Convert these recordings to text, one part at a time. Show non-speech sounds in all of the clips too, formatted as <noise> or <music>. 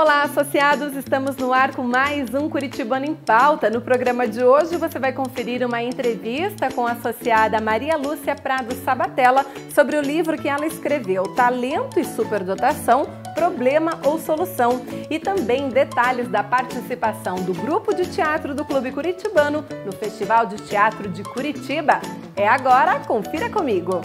Olá, associados! Estamos no ar com mais um Curitibano em Pauta. No programa de hoje, você vai conferir uma entrevista com a associada Maria Lúcia Prado Sabatella sobre o livro que ela escreveu, Talento e Superdotação, Problema ou Solução, e também detalhes da participação do Grupo de Teatro do Clube Curitibano no Festival de Teatro de Curitiba. É agora, confira comigo!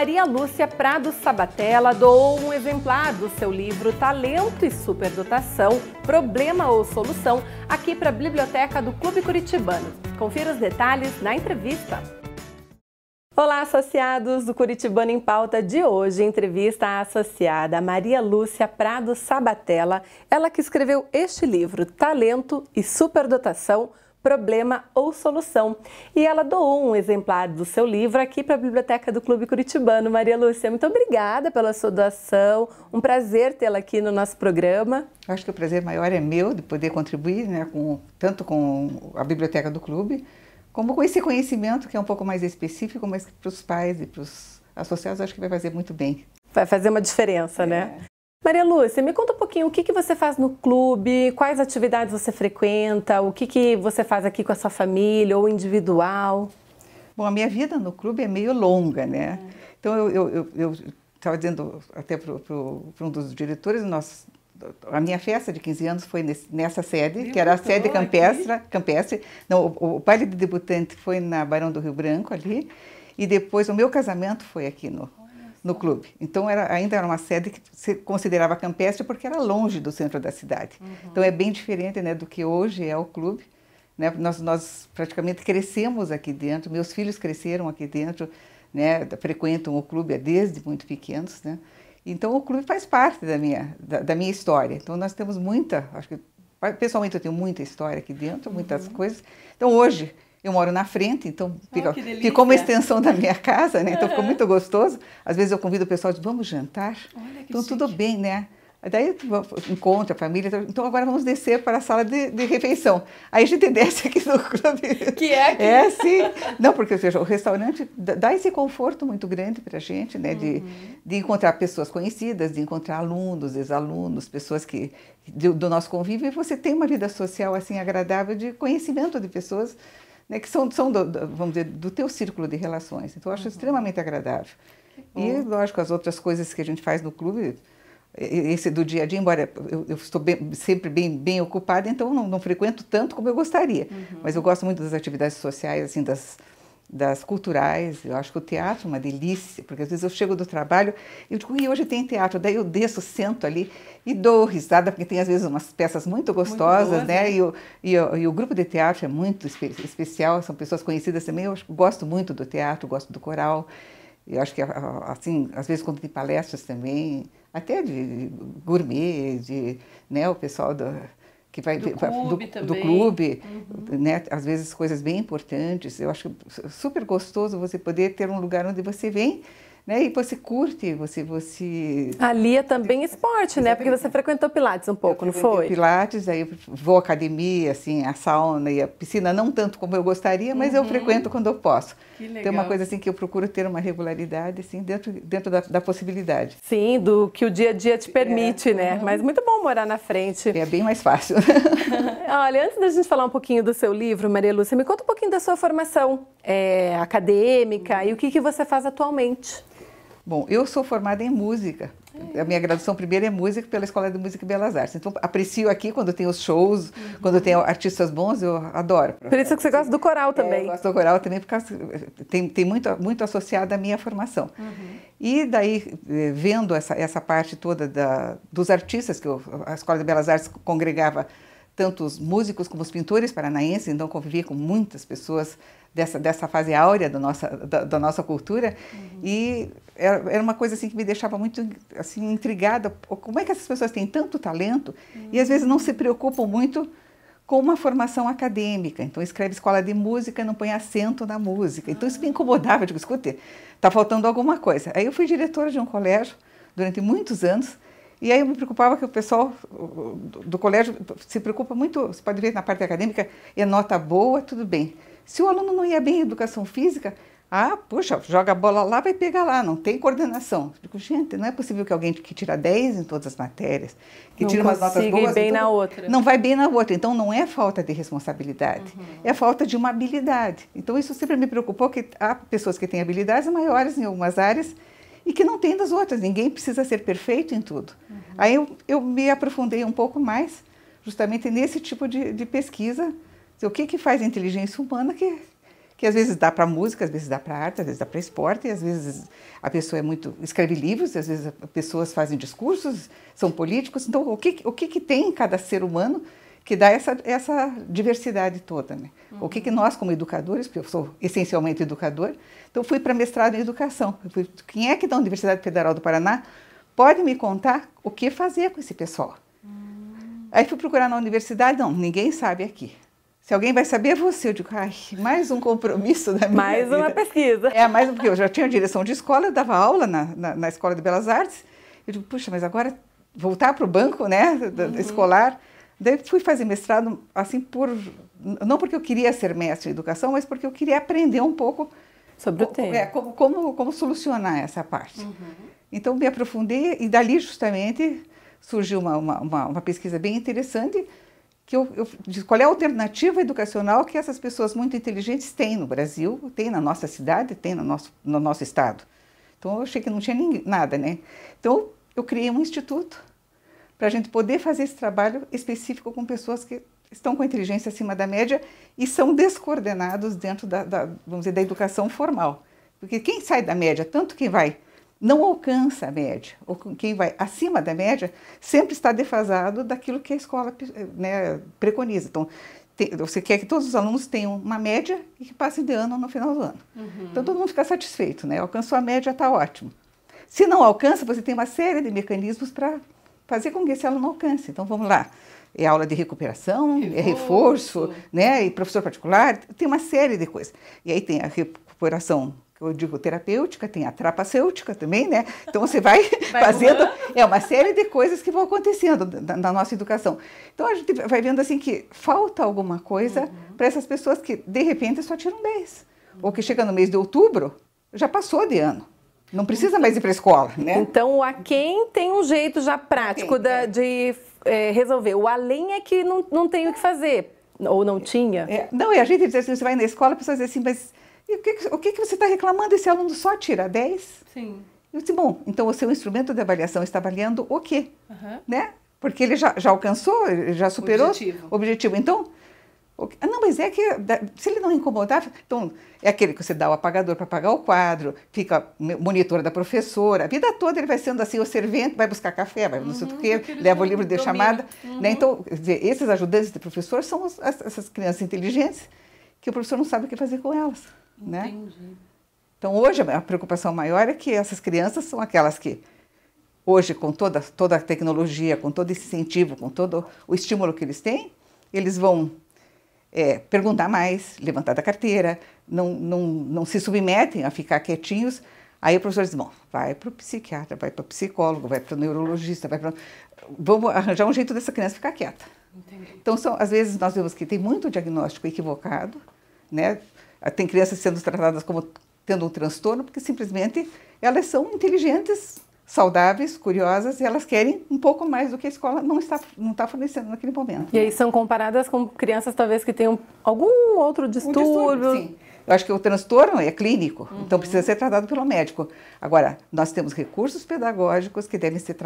Maria Lúcia Prado Sabatella doou um exemplar do seu livro Talento e Superdotação, Problema ou Solução, aqui para a Biblioteca do Clube Curitibano. Confira os detalhes na entrevista. Olá, associados do Curitibano em Pauta de hoje. Entrevista à associada Maria Lúcia Prado Sabatella, ela que escreveu este livro Talento e Superdotação, problema ou solução. E ela doou um exemplar do seu livro aqui para a Biblioteca do Clube Curitibano. Maria Lúcia, muito obrigada pela sua doação. Um prazer tê-la aqui no nosso programa. Acho que o prazer maior é meu de poder contribuir, né, com, tanto com a Biblioteca do Clube, como com esse conhecimento que é um pouco mais específico, mas para os pais e para os associados acho que vai fazer muito bem. Vai fazer uma diferença, né? é. né? Maria Lúcia, me conta um pouquinho o que, que você faz no clube, quais atividades você frequenta, o que, que você faz aqui com a sua família ou individual. Bom, a minha vida no clube é meio longa, né? É. Então eu estava dizendo até para um dos diretores, nós, a minha festa de 15 anos foi nesse, nessa sede, que era a sede campestre. campestre. Não, o, o baile de debutante foi na Barão do Rio Branco ali. E depois o meu casamento foi aqui no, no clube. Então era, ainda era uma sede que se considerava campestre porque era longe do centro da cidade. Uhum. Então é bem diferente né, do que hoje é o clube. Né? Nós, nós praticamente crescemos aqui dentro, meus filhos cresceram aqui dentro, né? frequentam o clube desde muito pequenos. Né? Então o clube faz parte da minha, da, da minha história. Então nós temos muita, acho que pessoalmente eu tenho muita história aqui dentro, muitas uhum. coisas. Então hoje eu moro na frente, então ah, fica, oh, ficou uma extensão da minha <laughs> casa, né? Então ficou muito gostoso. Às vezes eu convido o pessoal, diz, vamos jantar? Olha, então chique. tudo bem, né? Daí encontra a família. Então, então agora vamos descer para a sala de, de refeição. Aí a gente <laughs> desce aqui no clube. Que é aqui. É, sim. Não, porque seja, o restaurante dá esse conforto muito grande para a gente, né? Uhum. De, de encontrar pessoas conhecidas, de encontrar alunos, ex-alunos, pessoas que do, do nosso convívio. E você tem uma vida social assim agradável de conhecimento de pessoas né, que são, são do, do, vamos dizer, do teu círculo de relações. Então, eu acho uhum. extremamente agradável. E, lógico, as outras coisas que a gente faz no clube, esse do dia a dia, embora eu, eu estou bem, sempre bem, bem ocupada, então não, não, frequento tanto como eu gostaria. Uhum. Mas eu gosto muito das atividades sociais, assim, das, das culturais. Eu acho que o teatro é uma delícia, porque às vezes eu chego do trabalho e digo, e hoje tem teatro. Daí eu desço, sento ali e dou risada, porque tem às vezes umas peças muito gostosas, muito né? né? E, o, e, o, e, o, grupo de teatro é muito especial, são pessoas conhecidas também. Eu gosto muito do teatro, gosto do coral. Eu acho que, assim, às vezes quando tem palestras também, até de gourmet, de, né, o pessoal do que vai do clube, do, do clube uhum. né? Às vezes coisas bem importantes. Eu acho super gostoso você poder ter um lugar onde você vem né? E você curte, você, você... Ali é também esporte, Exatamente. né? Porque você frequentou pilates um pouco, não foi? pilates, aí vou à academia, assim, a sauna e a piscina, não tanto como eu gostaria, mas uhum. eu frequento quando eu posso. Que legal. Então é uma coisa assim que eu procuro ter uma regularidade, assim, dentro, dentro da, da possibilidade. Sim, do que o dia a dia te é, permite, é. né? Uhum. Mas muito bom morar na frente. É bem mais fácil. <laughs> <laughs> Olha, antes da gente falar um pouquinho do seu livro, Maria Lúcia, me conta um pouquinho da sua formação é, acadêmica uhum. e o que, que você faz atualmente. Bom, eu sou formada em música. A minha graduação primeira é música pela Escola de Música e Belas Artes. Então, aprecio aqui quando tem os shows, uhum. quando tem artistas bons, eu adoro. Por isso que você gosta do coral também. É, eu gosto do coral também, porque tem, tem muito, muito associado à minha formação. Uhum. E daí, eh, vendo essa, essa parte toda da, dos artistas, que eu, a Escola de Belas Artes congregava tanto os músicos como os pintores paranaenses, então convivia com muitas pessoas dessa, dessa fase áurea da nossa, da, da nossa cultura. Uhum. E era, era uma coisa assim que me deixava muito assim intrigada. Como é que essas pessoas têm tanto talento e às vezes não se preocupam muito com uma formação acadêmica. Então, escreve escola de música, e não põe acento na música. Então, isso me ah. incomodava. Eu digo, escute, está faltando alguma coisa. Aí, eu fui diretora de um colégio durante muitos anos. E aí, eu me preocupava que o pessoal do, do colégio se preocupa muito, você pode ver na parte acadêmica, é nota boa, tudo bem. Se o aluno não ia bem em educação física, ah, puxa, joga a bola lá, vai pegar lá, não tem coordenação. Eu digo, gente, não é possível que alguém que tira 10 em todas as matérias, que não tira umas notas boas. bem então, na outra. Não vai bem na outra. Então, não é falta de responsabilidade, uhum. é falta de uma habilidade. Então, isso sempre me preocupou, que há pessoas que têm habilidades maiores em algumas áreas e que não têm das outras. Ninguém precisa ser perfeito em tudo. Uhum. Aí, eu, eu, me aprofundei um pouco mais, justamente nesse tipo de, de pesquisa, o que, que faz inteligência humana que que às vezes dá para música, às vezes dá para arte, às vezes dá para esporte, às vezes a pessoa é muito escreve livros, às vezes pessoas fazem discursos, são políticos. Então, o que o que, que tem em cada ser humano que dá essa essa diversidade toda, né? Uhum. O que que nós como educadores, porque eu sou essencialmente educador, então fui para mestrado em educação. Fui, quem é que da Universidade Federal do Paraná pode me contar o que fazer com esse pessoal? Uhum. Aí fui procurar na universidade, não, ninguém sabe aqui. Se alguém vai saber é você. Eu digo, ai, mais um compromisso da minha Mais vida. uma pesquisa. É, mais um, porque eu já tinha direção de escola, eu dava aula na, na, na Escola de Belas Artes. Eu digo, puxa, mas agora voltar para o banco, né, da, uhum. escolar. Daí fui fazer mestrado, assim, por não porque eu queria ser mestre em educação, mas porque eu queria aprender um pouco sobre o tema. É, como, como, como, solucionar essa parte. Uhum. Então me aprofundei e dali justamente surgiu uma, uma, uma, uma pesquisa bem interessante que eu, eu, qual é a alternativa educacional que essas pessoas muito inteligentes têm no Brasil, têm na nossa cidade, têm no nosso, no nosso estado. Então eu achei que não tinha nada, né? Então eu criei um instituto para a gente poder fazer esse trabalho específico com pessoas que estão com inteligência acima da média e são descoordenados dentro da, da vamos dizer, da educação formal. Porque quem sai da média, tanto quem vai não alcança a média, ou quem vai acima da média sempre está defasado daquilo que a escola né, preconiza. Então, você quer que todos os alunos tenham uma média e que passem de ano no final do ano. Uhum. Então, todo mundo fica satisfeito, né? Alcançou a média, está ótimo. Se não alcança, você tem uma série de mecanismos para fazer com que esse aluno alcance. Então, vamos lá. É aula de recuperação, é reforço. é reforço, né? E professor particular, tem uma série de coisas. E aí tem a recuperação eu digo terapêutica, tem a trapacêutica também, né? Então você vai, <laughs> vai fazendo é uma série de coisas que vão acontecendo na, na, nossa educação. Então a gente vai vendo assim que falta alguma coisa uhum. para essas pessoas que de repente só tiram 10, uhum. ou que chega no mês de outubro, já passou de ano. Não precisa mais ir para a escola, né? Então, a quem tem um jeito já prático tem, da, é. de é, resolver. O além é que não, não tem o que fazer, ou não tinha. É, não, e a gente diz assim, você vai na escola, a pessoa diz assim, mas e o que, o que, que você está reclamando? Esse aluno só tira 10? Sim. Eu disse, bom, então o seu instrumento de avaliação está avaliando o quê? Uhum. Né? Porque ele já, já alcançou, ele já superou o objetivo. objetivo. Então, não, mas é que se ele não incomodar, então é aquele que você dá o apagador para apagar o quadro, fica monitor da professora, a vida toda ele vai sendo assim o servente, vai buscar café, vai uhum, não sei o uhum, quê, leva o livro de domina. chamada, né? uhum. né? Então, dizer, esses ajudantes de professor são as, essas crianças inteligentes que o professor não sabe o que fazer com elas né? Então hoje a preocupação maior é que essas crianças são aquelas que hoje com toda toda a tecnologia, com todo esse incentivo, com todo o estímulo que eles têm, eles vão é, perguntar mais, levantar da carteira, não, não, não se submetem a ficar quietinhos. Aí o professor diz: bom, vai para o psiquiatra, vai para o psicólogo, vai para o neurologista, vai para. Vamos arranjar um jeito dessa criança ficar quieta. Entendi. Então, são, às vezes, nós vemos que tem muito diagnóstico equivocado, né? Tem crianças sendo tratadas como tendo um transtorno, porque simplesmente elas são inteligentes, saudáveis, curiosas, e elas querem um pouco mais do que a escola não está, não está fornecendo naquele momento. E né? aí são comparadas com crianças talvez que tenham algum outro distúrbio. Um distúrbio sim. Eu acho que o transtorno é clínico, então uhum. então precisa ser tratado pelo médico. Agora, nós temos recursos pedagógicos que devem ser,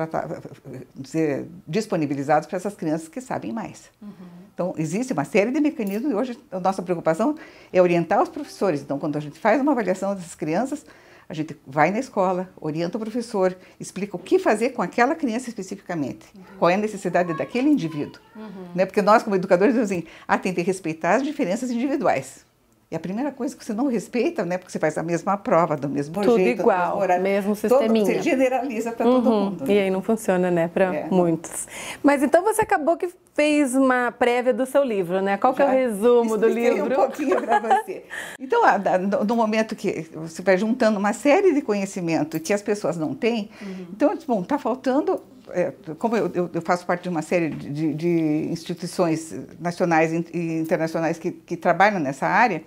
ser disponibilizados para essas crianças que sabem mais. Uhum. Então, existe uma série de mecanismos e hoje a nossa preocupação é orientar os professores. Então, quando a gente faz uma avaliação dessas crianças, a gente vai na escola, orienta o professor, explica o que fazer com aquela criança especificamente, uhum. qual é a necessidade daquele indivíduo. Uhum. Né? Porque nós, como educadores, dizemos assim: ah, tem que respeitar as diferenças individuais. E a primeira coisa que você não respeita, né? Porque você faz a mesma prova, do mesmo Tudo jeito. Tudo igual, mesmo, horário, mesmo sisteminha. Todo, você generaliza para uhum. todo mundo. Né? E aí não funciona, né? Para é. muitos. Mas então você acabou que fez uma prévia do seu livro, né? Qual Já que é o resumo do livro? um pouquinho para você. <laughs> então, ah, no momento que você vai juntando uma série de conhecimento que as pessoas não têm, uhum. então, bom, está faltando é, como eu, eu, faço parte de uma série de, de instituições nacionais e internacionais que, que, trabalham nessa área,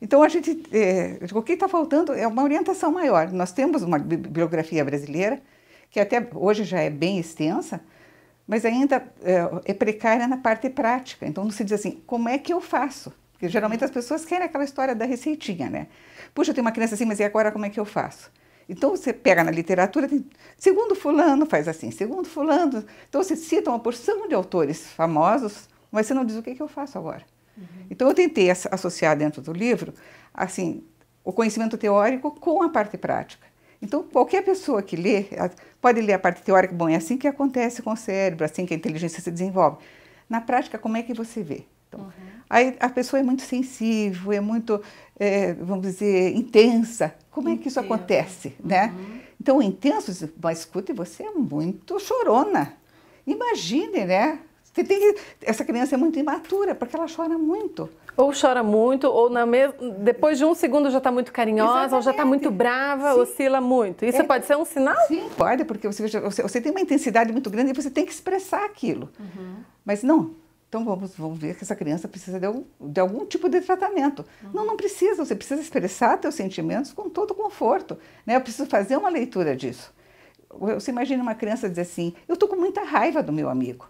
então a gente, é, o que está faltando é uma orientação maior. Nós temos uma bibliografia brasileira que até hoje já é bem extensa, mas ainda é, é precária na parte prática. Então não se diz assim, como é que eu faço? Porque geralmente as pessoas querem aquela história da receitinha, né? Puxa, eu tenho uma criança assim, mas e agora como é que eu faço? Então você pega na literatura, tem, segundo fulano faz assim, segundo fulano. Então você cita uma porção de autores famosos, mas você não diz o que, que eu faço agora. Uhum. Então eu tentei associar dentro do livro, assim, o conhecimento teórico com a parte prática. Então qualquer pessoa que lê, pode ler a parte teórica, bom, é assim que acontece com o cérebro, é assim que a inteligência se desenvolve. Na prática, como é que você vê? Então, uhum. Aí a pessoa é muito sensível, é muito, é, vamos dizer, intensa. Como é que isso acontece, né? Uhum. Então, o intenso mas escute, você é muito chorona. Imagine, né? Você tem que, essa criança é muito imatura, porque ela chora muito. Ou chora muito, ou na me... depois de um segundo já está muito carinhosa, Exatamente. ou já está muito brava, Sim. oscila muito. Isso é. pode ser um sinal? Sim, pode, porque você, você, você, tem uma intensidade muito grande e você tem que expressar aquilo. Uhum. Mas não, então vamos, vamos ver que essa criança precisa de, algum, de algum tipo de tratamento. Uhum. Não, não precisa, você precisa expressar seus sentimentos com todo conforto. Né? Eu preciso fazer uma leitura disso. Você imagina uma criança dizer assim, eu estou com muita raiva do meu amigo.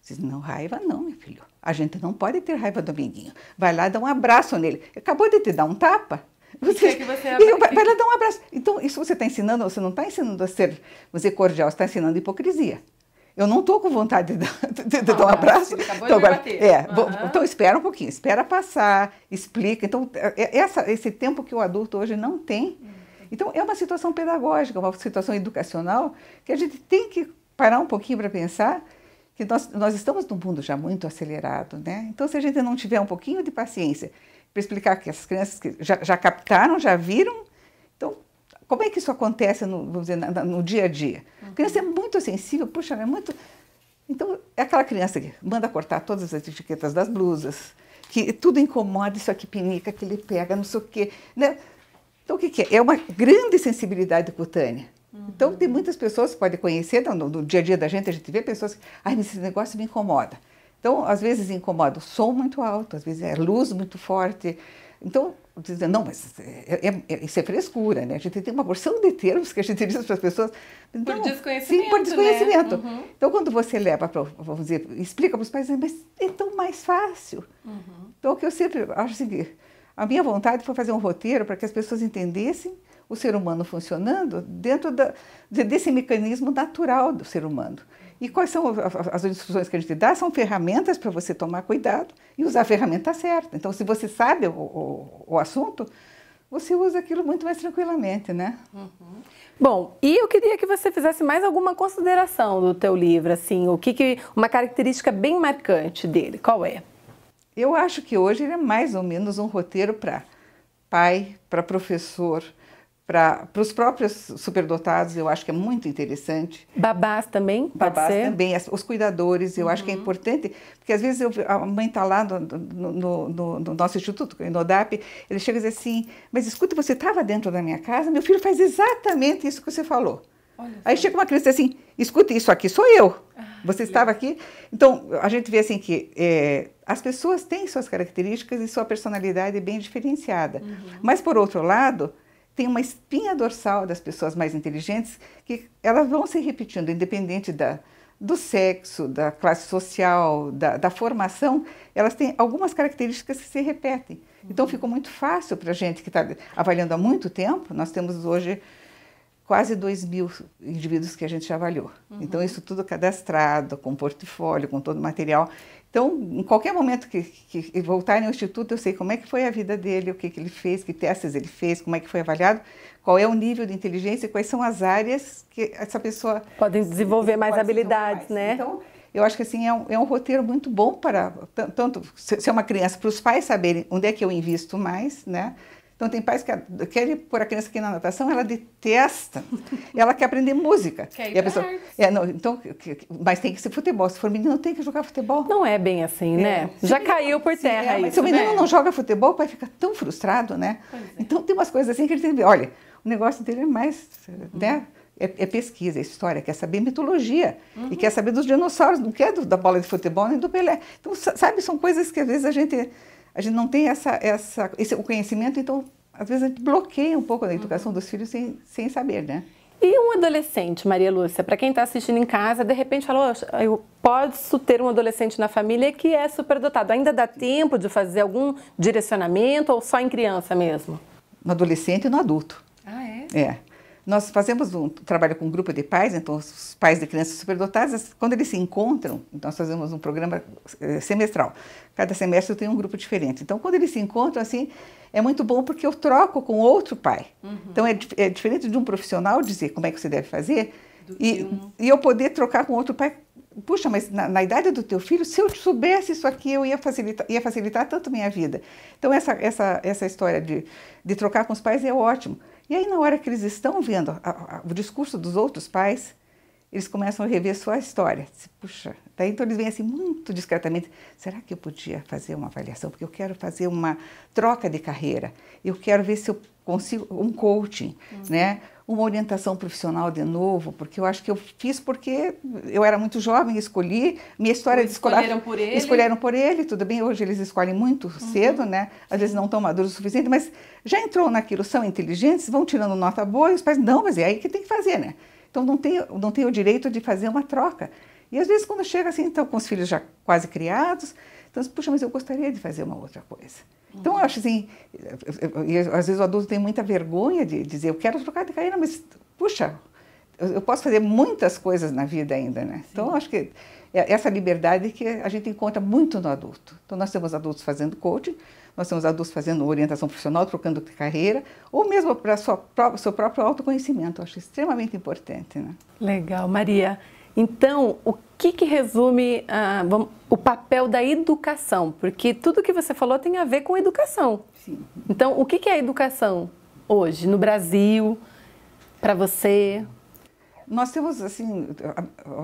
Você diz, não, raiva não, meu filho. A gente não pode ter raiva do amiguinho. Vai lá dar um abraço nele. Acabou de te dar um tapa? Você, que você <laughs> vai, vai lá dar um abraço. Então, isso você está ensinando, você não está ensinando a ser você cordial, você está ensinando hipocrisia eu não estou com vontade de, dar um ah, abraço. Então, é, então espera um pouquinho, espera passar, explica. Então, é, é, essa, esse tempo que o adulto hoje não tem. Uhum. Então, é uma situação pedagógica, uma situação educacional que a gente tem que parar um pouquinho para pensar que nós, nós estamos num mundo já muito acelerado, né? Então, se a gente não tiver um pouquinho de paciência para explicar que as crianças que já, já captaram, já viram, então como é que isso acontece no, vamos dizer, no, dia a dia? Uhum. A criança é uhum. muito sensível, puxa, é muito. Então, é aquela criança que manda cortar todas as etiquetas das blusas, que tudo incomoda, isso aqui pinica, que ele pega, não sei o quê. Né? Então, o que, que, é? É uma grande sensibilidade cutânea. Uhum. Então, tem muitas pessoas que podem conhecer, no, no, dia a dia da gente, a gente vê pessoas que, ai, esse negócio me incomoda. Então, às vezes incomoda o som muito alto, às vezes é luz muito forte, então, dizendo, não, mas é, é, é, isso é frescura, né? A gente tem uma porção de termos que a gente <laughs> diz para as pessoas. Não, por desconhecimento. Sim, por né? desconhecimento. Né? Uhum. Então, quando você leva para, vamos dizer, explica para os pais, mas é tão mais fácil. Uhum. Então, o que eu sempre acho seguir. Assim a minha vontade foi fazer um roteiro para que as pessoas entendessem o ser humano funcionando dentro da, desse mecanismo natural do ser humano. E quais são as instruções que a gente dá? São ferramentas para você tomar cuidado e usar a ferramenta certa. Então, se você sabe o, o, o assunto, você usa aquilo muito mais tranquilamente, né? Uhum. Bom, e eu queria que você fizesse mais alguma consideração do teu livro, assim, o que, que uma característica bem marcante dele, qual é? Eu acho que hoje ele é mais ou menos um roteiro para pai, para professor, para os próprios superdotados, eu acho que é muito interessante. Babás também? Babás ser. também, as, os cuidadores, eu uhum. acho que é uhum. importante, porque às vezes eu, a mãe está lá no, no, no, no, nosso instituto, no é ODAP, ele chega e diz assim: Mas escuta, você estava dentro da minha casa, meu filho faz exatamente isso que você falou. Olha Aí chega uma criança e diz assim: Escuta, isso aqui sou eu. Ah, você estava aqui? Então, a gente vê assim que é, as pessoas têm suas características e sua personalidade é bem diferenciada. Uhum. Mas, por outro lado, tem uma espinha dorsal das pessoas mais inteligentes que elas vão se repetindo, independente da, do sexo, da classe social, da, da, formação, elas têm algumas características que se repetem. Então uhum. ficou muito fácil para a gente que está avaliando há muito tempo. Nós temos hoje quase 2 mil indivíduos que a gente avaliou. Uhum. Então, isso tudo cadastrado, com portfólio, com todo o material. Então, em qualquer momento que, que, voltarem ao Instituto, eu sei como é que foi a vida dele, o que, que ele fez, que testes ele fez, como é que foi avaliado, qual é o nível de inteligência e quais são as áreas que essa pessoa... Podem desenvolver mais habilidades, mais. né? Então, eu acho que assim é um, é um roteiro muito bom para tanto se é uma criança para os pais saberem onde é que eu invisto mais, né? Então, tem pais que querem pôr a criança aqui na natação, ela detesta. Ela quer aprender música. Quer ir pessoa, é, não, então, mas tem que ser futebol. Se for menino, tem que jogar futebol. Não é bem assim, né? É. Já caiu por terra. Sim, é, isso, se o menino né? não joga futebol, o pai fica tão frustrado, né? É. Então, tem umas coisas assim que ele tem que ver. Olha, o negócio dele é mais. Uhum. Né? É, é, pesquisa, é história, quer saber mitologia uhum. e quer saber dos dinossauros, não quer é do, da bola de futebol nem do Pelé. Então, sabe, são coisas que às vezes a gente a gente não tem essa, essa, esse, o conhecimento, então às vezes a gente bloqueia um pouco a uhum. educação dos filhos sem, sem saber, né? E um adolescente, Maria Lúcia, para quem está assistindo em casa, de repente falou, oh, eu posso ter um adolescente na família que é superdotado. Ainda dá tempo de fazer algum direcionamento ou só em criança mesmo? No adolescente e no adulto. Ah, é? É. Nós fazemos um trabalho com um grupo de pais, então os pais de crianças superdotadas, quando eles se encontram, nós fazemos um programa eh, semestral. Cada semestre tem um grupo diferente. Então, quando eles se encontram, assim, é muito bom porque eu troco com outro pai. Uhum. Então, é, é, diferente de um profissional dizer como é que você deve fazer e, um... Né? e eu poder trocar com outro pai puxa, mas na, na, idade do teu filho, se eu soubesse isso aqui, eu ia facilitar, ia facilitar tanto minha vida. Então, essa, essa, essa história de, de trocar com os pais é ótimo. E aí, na hora que eles estão vendo a, a, o discurso dos outros pais, eles começam a rever sua história. Puxa, daí então eles vêm assim muito discretamente. Será que eu podia fazer uma avaliação? Porque eu quero fazer uma troca de carreira. Eu quero ver se eu consigo um coaching, uhum. né? uma orientação profissional de novo, porque eu acho que eu fiz porque eu era muito jovem, escolhi, minha história de escolar. Escolheram por ele? Escolheram por ele, tudo bem, hoje eles escolhem muito uhum. cedo, né? Às vezes não estão maduros o suficiente, mas já entrou naquilo, são inteligentes, vão tirando nota boa e os pais, não, mas é aí que tem que fazer, né? Então não tem, não tem o direito de fazer uma troca. E às vezes quando chega assim, então com os filhos já quase criados, então, puxa, mas eu gostaria de fazer uma outra coisa. Então, eu acho assim, às vezes o adulto tem muita vergonha de dizer, eu quero trocar de carreira, mas, puxa, eu posso fazer muitas coisas na vida ainda, né? Então, Sim. Então, eu acho que é essa liberdade que a gente encontra muito no adulto. Então, nós temos adultos fazendo coaching, nós temos adultos fazendo orientação profissional, trocando de carreira, ou mesmo para o seu próprio autoconhecimento. Eu acho extremamente importante, né? Legal, Maria. Então, o que, que resume ah, vamos, o papel da educação? Porque tudo que você falou tem a ver com educação. Sim. Então, o que, que é a educação hoje no Brasil, para você? Nós temos, assim,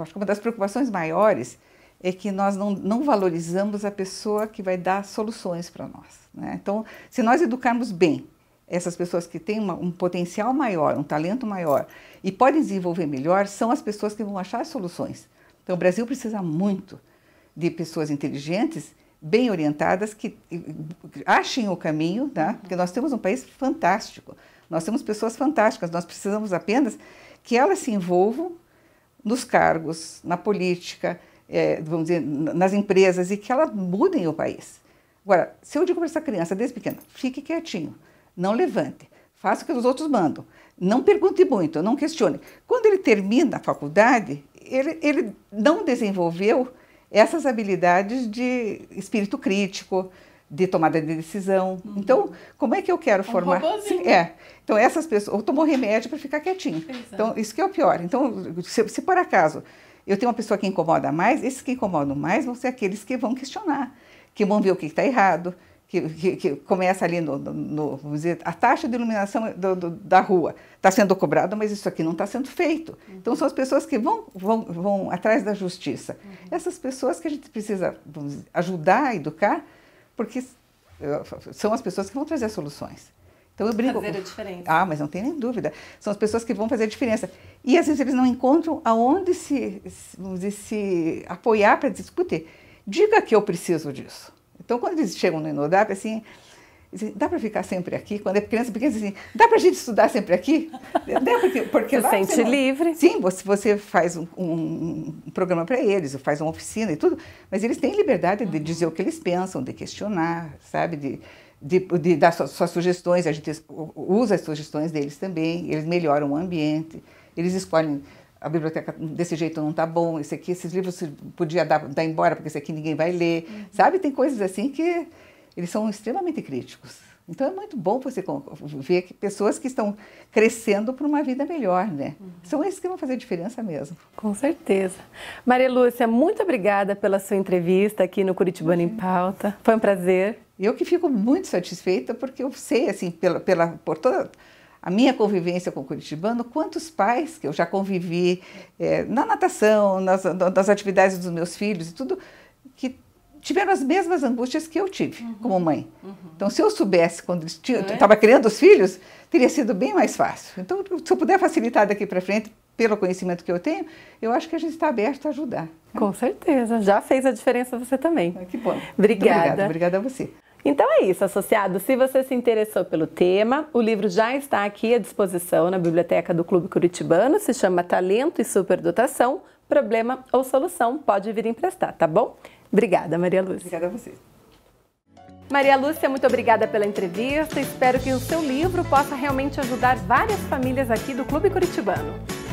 acho que uma das preocupações maiores é que nós não, não valorizamos a pessoa que vai dar soluções para nós. Né? Então, se nós educarmos bem essas pessoas que têm uma, um potencial maior, um talento maior e podem desenvolver melhor, são as pessoas que vão achar as soluções. Então, o Brasil precisa muito de pessoas inteligentes, bem orientadas, que achem o caminho, né? porque nós temos um país fantástico, nós temos pessoas fantásticas, nós precisamos apenas que elas se envolvam nos cargos, na política, é, vamos dizer, nas empresas e que elas mudem o país. Agora, se eu digo para essa criança desde pequena, fique quietinho, não levante. Faça o que os outros mandam. Não pergunte muito, não questione. Quando ele termina a faculdade, ele, ele não desenvolveu essas habilidades de espírito crítico, de tomada de decisão. Uhum. Então, como é que eu quero é um formar? Sim, né? é. Então, essas pessoas, ou tomou remédio para ficar quietinho. Exato. Então, isso que é o pior. Então, se, se, por acaso eu tenho uma pessoa que incomoda mais, esses que incomodam mais vão ser aqueles que vão questionar, que vão ver o que está errado, que, que, que começa ali no, no, no, vamos dizer, a taxa de iluminação do, do, da rua está sendo cobrada, mas isso aqui não está sendo feito. Então são as pessoas que vão, vão, vão atrás da justiça. Uhum. Essas pessoas que a gente precisa dizer, ajudar, educar, porque são as pessoas que vão trazer soluções. Então eu brinco. Fazer a diferença. Ah, mas não tem nem dúvida. São as pessoas que vão fazer a diferença. E às vezes eles não encontram aonde se, vamos dizer, se apoiar para discutir. Diga que eu preciso disso. Então, quando eles chegam no Inodap, assim, dizem, dá para ficar sempre aqui? Quando é criança pequena, assim, dá para a gente estudar sempre aqui? Dá porque, porque <laughs> você sente você não... livre. Sim, você, você faz um, um, programa para eles, faz uma oficina e tudo, mas eles têm liberdade de uhum. dizer o que eles pensam, de questionar, sabe? De, de, de dar suas, suas sugestões, a gente usa as sugestões deles também, eles melhoram o ambiente, eles escolhem a biblioteca desse jeito não está bom, esse aqui, esses livros podia dar, dar embora porque esse aqui ninguém vai ler, uhum. sabe? Tem coisas assim que eles são extremamente críticos. Então é muito bom você ver que pessoas que estão crescendo para uma vida melhor, né? Uhum. São esses que vão fazer diferença mesmo. Com certeza. Maria Lúcia, muito obrigada pela sua entrevista aqui no Curitibano uhum. em Pauta. Foi um prazer. Eu que fico muito satisfeita porque eu sei assim pela, pela por toda a minha convivência com o Curitibano, quantos pais que eu já convivi é, na natação, nas, nas, atividades dos meus filhos e tudo, que tiveram as mesmas angústias que eu tive uhum. como mãe. Uhum. Então, se eu soubesse quando estava é? criando os filhos, teria sido bem mais fácil. Então, se eu puder facilitar daqui para frente, pelo conhecimento que eu tenho, eu acho que a gente está aberto a ajudar. Né? Com certeza, já fez a diferença você também. Ah, que bom. Obrigada. Obrigada, obrigada a você. Então é isso, associado. Se você se interessou pelo tema, o livro já está aqui à disposição na biblioteca do Clube Curitibano, se chama Talento e Superdotação, Problema ou Solução, pode vir emprestar, tá bom? Obrigada, Maria Lúcia. Obrigada a você. Maria Lúcia, muito obrigada pela entrevista. Espero que o seu livro possa realmente ajudar várias famílias aqui do Clube Curitibano.